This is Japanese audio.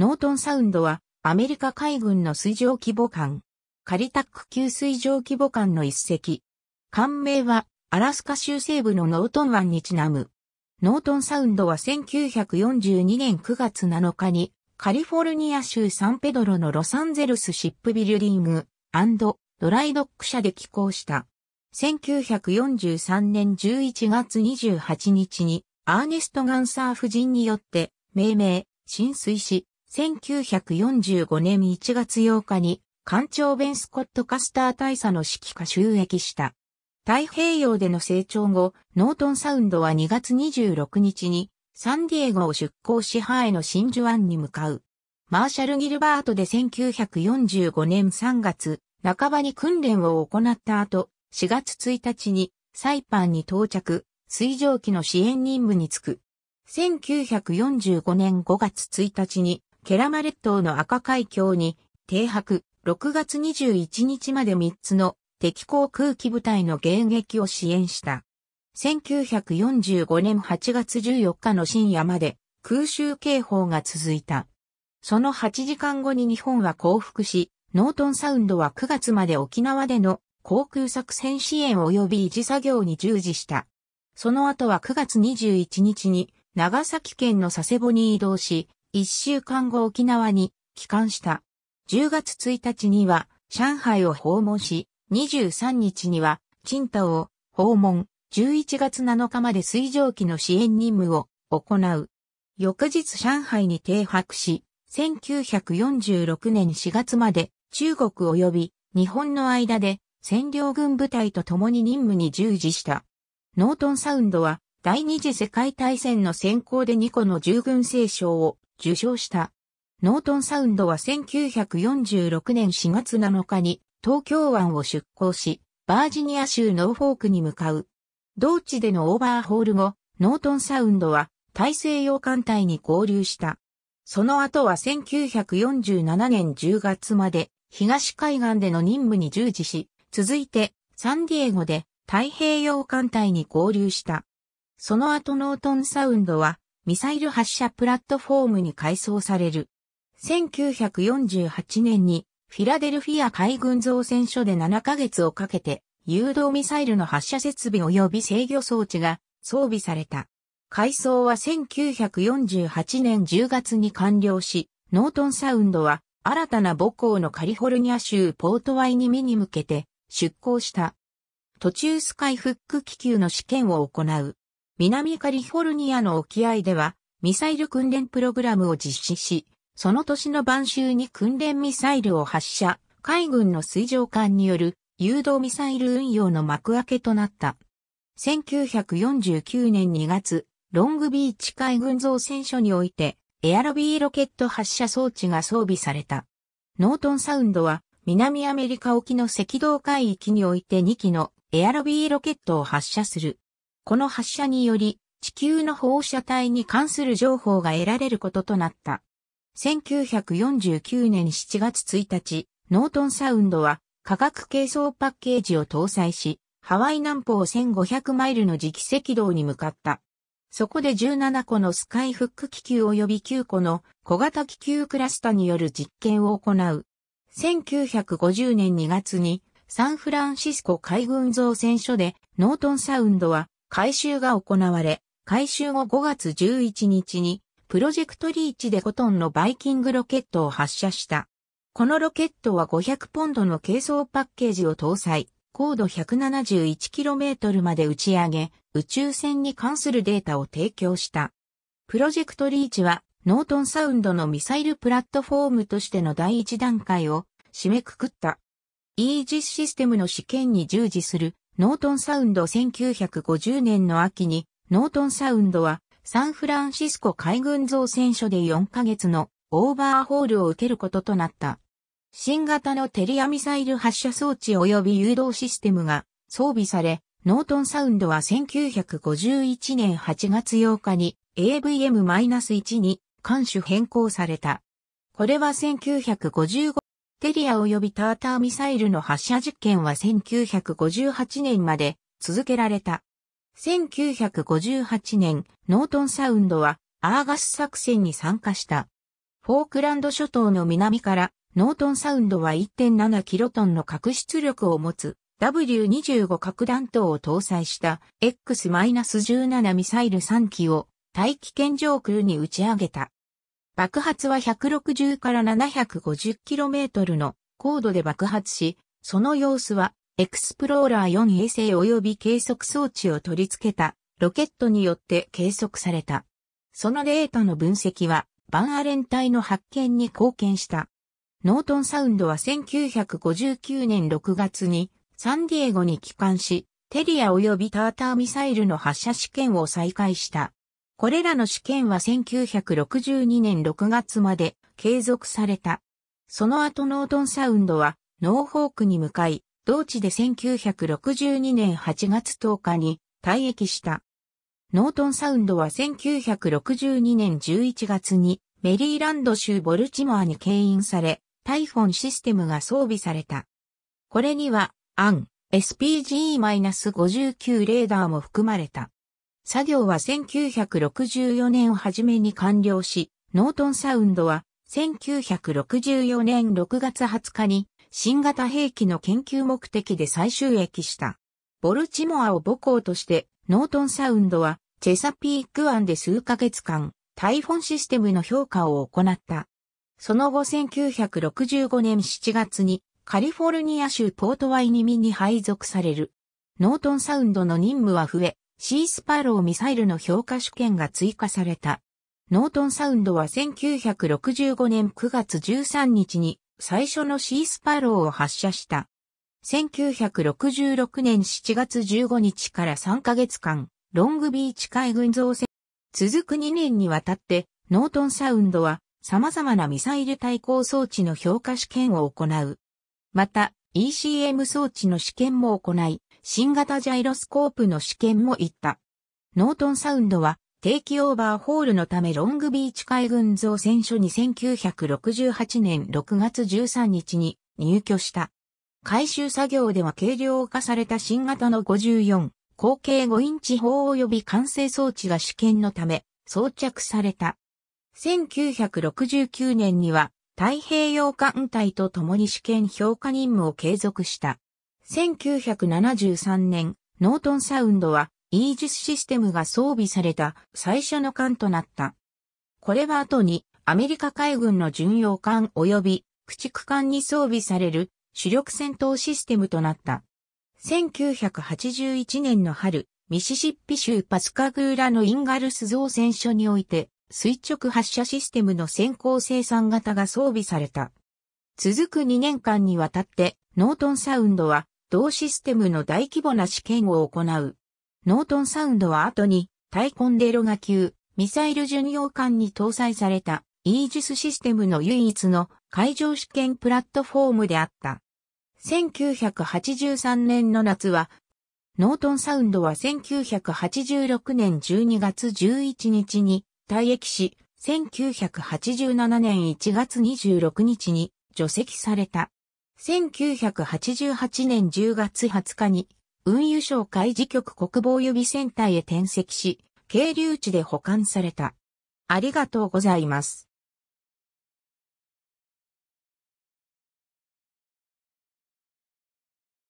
ノートンサウンドは、アメリカ海軍の水上規模艦。カリタック級水上規模艦の一隻。艦名は、アラスカ州西部のノートン湾にちなむ。ノートンサウンドは1942年9月7日に、カリフォルニア州サンペドロのロサンゼルスシップビルディングドライドック社で寄港した。1943年11月28日に、アーネスト・ガンサー夫人によって、命名、浸水し、1945年1月8日に、艦長ベン・スコット・カスター大佐の指揮下収益した。太平洋での成長後、ノートンサウンドは2月26日に、サンディエゴを出港しハエの真珠湾に向かう。マーシャル・ギルバートで1945年3月、半ばに訓練を行った後、4月1日にサイパンに到着、水蒸気の支援任務に就く。1945年5月1日にケラマ列島の赤海峡に、停泊、6月21日まで3つの敵航空機部隊の迎撃を支援した。1945年8月14日の深夜まで空襲警報が続いた。その8時間後に日本は降伏し、ノートンサウンドは9月まで沖縄での航空作戦支援及び維持作業に従事した。その後は9月21日に長崎県の佐世保に移動し、1週間後沖縄に帰還した。10月1日には上海を訪問し、23日にはチ太を訪問、11月7日まで水蒸気の支援任務を行う。翌日上海に停泊し、1946年4月まで中国及び日本の間で占領軍部隊と共に任務に従事した。ノートンサウンドは第二次世界大戦の先行で2個の従軍聖章を受賞した。ノートンサウンドは1946年4月7日に東京湾を出港し、バージニア州ノーフォークに向かう。同地でのオーバーホール後、ノートンサウンドは大西洋艦隊に合流した。その後は1947年10月まで東海岸での任務に従事し、続いてサンディエゴで太平洋艦隊に合流した。その後ノートンサウンドはミサイル発射プラットフォームに改装される。1948年にフィラデルフィア海軍造船所で7ヶ月をかけて誘導ミサイルの発射設備及び制御装置が装備された。改装は1948年10月に完了し、ノートンサウンドは新たな母校のカリフォルニア州ポートワイに見に向けて出港した。途中スカイフック気球の試験を行う。南カリフォルニアの沖合では、ミサイル訓練プログラムを実施し、その年の晩秋に訓練ミサイルを発射、海軍の水上艦による誘導ミサイル運用の幕開けとなった。1949年2月、ロングビーチ海軍造船所において、エアロビーロケット発射装置が装備された。ノートンサウンドは、南アメリカ沖の赤道海域において2機のエアロビーロケットを発射するこの発射により、地球の放射体に関する情報が得られることとなった。1949年7月1日、ノートンサウンドは化学軽装パッケージを搭載し、ハワイ南方1500マイルの磁気赤道に向かった。そこで17個のスカイフック気球及び9個の小型気球クラスタによる実験を行う。1950年2月にサンフランシスコ海軍造船所でノートンサウンドは改修が行われ、改修後5月11日に、プロジェクトリーチでコトンのバイキングロケットを発射した。このロケットは500ポンドの軽装パッケージを搭載、高度 171km まで打ち上げ、宇宙船に関するデータを提供した。プロジェクトリーチは、ノートンサウンドのミサイルプラットフォームとしての第一段階を締めくくった。イージスシステムの試験に従事するノートンサウンド1950年の秋に、ノートンサウンドは、サンフランシスコ海軍造船所で4ヶ月のオーバーホールを受けることとなった。新型のテリアミサイル発射装置及び誘導システムが装備され、ノートンサウンドは1951年8月8日に AVM-1 に艦種変更された。これは1955テリア及びターターミサイルの発射実験は1958年まで続けられた。1958年、ノートンサウンドはアーガス作戦に参加した。フォークランド諸島の南からノートンサウンドは1.7キロトンの核出力を持つ W25 核弾頭を搭載した X-17 ミサイル3機を大気圏上空に打ち上げた。爆発は160から 750km の高度で爆発し、その様子はエクスプローラー4衛星及び計測装置を取り付けたロケットによって計測された。そのデータの分析はバンアレン隊の発見に貢献した。ノートンサウンドは1959年6月にサンディエゴに帰還し、テリア及びターターミサイルの発射試験を再開した。これらの試験は1962年6月まで継続された。その後ノートンサウンドはノーホークに向かい、同地で1962年8月10日に退役した。ノートンサウンドは1962年11月にメリーランド州ボルチモアに牽引され、タイフォンシステムが装備された。これには、アン、SPG-59 レーダーも含まれた。作業は1964年をはじめに完了し、ノートンサウンドは1964年6月20日に新型兵器の研究目的で最終駅した。ボルチモアを母校としてノートンサウンドはチェサピーク湾で数ヶ月間タイフォンシステムの評価を行った。その後1965年7月にカリフォルニア州ポートワイニミに配属される。ノートンサウンドの任務は増え、シースパローミサイルの評価試験が追加された。ノートンサウンドは1965年9月13日に最初のシースパローを発射した。1966年7月15日から3ヶ月間、ロングビーチ海軍造船。続く2年にわたって、ノートンサウンドは様々なミサイル対抗装置の評価試験を行う。また、ECM 装置の試験も行い、新型ジャイロスコープの試験も行った。ノートンサウンドは定期オーバーホールのためロングビーチ海軍造船所に1968年6月13日に入居した。回収作業では軽量化された新型の54、口径5インチ砲及び完成装置が試験のため装着された。1969年には太平洋艦隊と共に試験評価任務を継続した。1973年、ノートンサウンドは、イージスシステムが装備された最初の艦となった。これは後に、アメリカ海軍の巡洋艦及び駆逐艦に装備される主力戦闘システムとなった。1981年の春、ミシシッピ州パスカグーラのインガルス造船所において、垂直発射システムの先行生産型が装備された。続く2年間にわたって、ノートンサウンドは、同システムの大規模な試験を行う。ノートンサウンドは後に、タイコンデロが級、ミサイル巡洋艦に搭載された、イージスシステムの唯一の海上試験プラットフォームであった。1983年の夏は、ノートンサウンドは1986年12月11日に退役し、1987年1月26日に除籍された。1988年10月20日に、運輸省海事局国防予備船隊へ転籍し、渓流地で保管された。ありがとうございます。